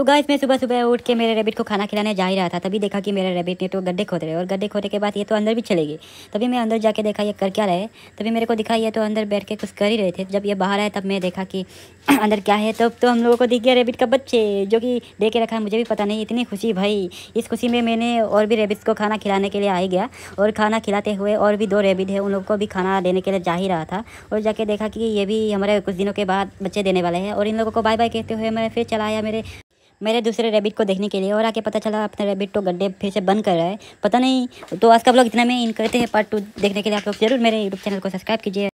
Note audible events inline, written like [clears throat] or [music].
तो गाइस मैं सुबह सुबह उठ के मेरे रेबिट को खाना खिलाने जा ही रहा था तभी देखा कि मेरे रेबिट ने तो गड्ढे खोद रहे और गड्ढे खोदे के बाद ये तो अंदर भी चले गए तभी मैं अंदर जाके देखा ये कर क्या रहे तभी मेरे को दिखा ये तो अंदर बैठ के कुछ कर ही रहे थे जब ये बाहर आए तब मैं देखा कि [clears throat] अंदर क्या है तब तो हम लोगों को दिख गया रेबिट का बच्चे जो कि दे के रखा है मुझे भी पता नहीं इतनी खुशी भाई इस खुशी में मैंने और भी रेबिट्स को खाना खिलाने के लिए आ ही गया और खाना खिलाते हुए और भी दो रेबिट है उन लोगों को भी खाना देने के लिए जा ही रहा था और जाके देखा कि ये भी हमारे कुछ दिनों के बाद बच्चे देने वाले हैं और इन लोगों को बाय बाय कहते हुए मैं फिर चला आया मेरे मेरे दूसरे रैबिट को देखने के लिए और आके पता चला अपने रैबिट तो गड्ढे फिर से बंद कर रहा है पता नहीं तो आज का ब्लॉग इतना में इन करते हैं पार्ट टू देखने के लिए आप लोग जरूर मेरे यूट्यूब चैनल को सब्सक्राइब कीजिए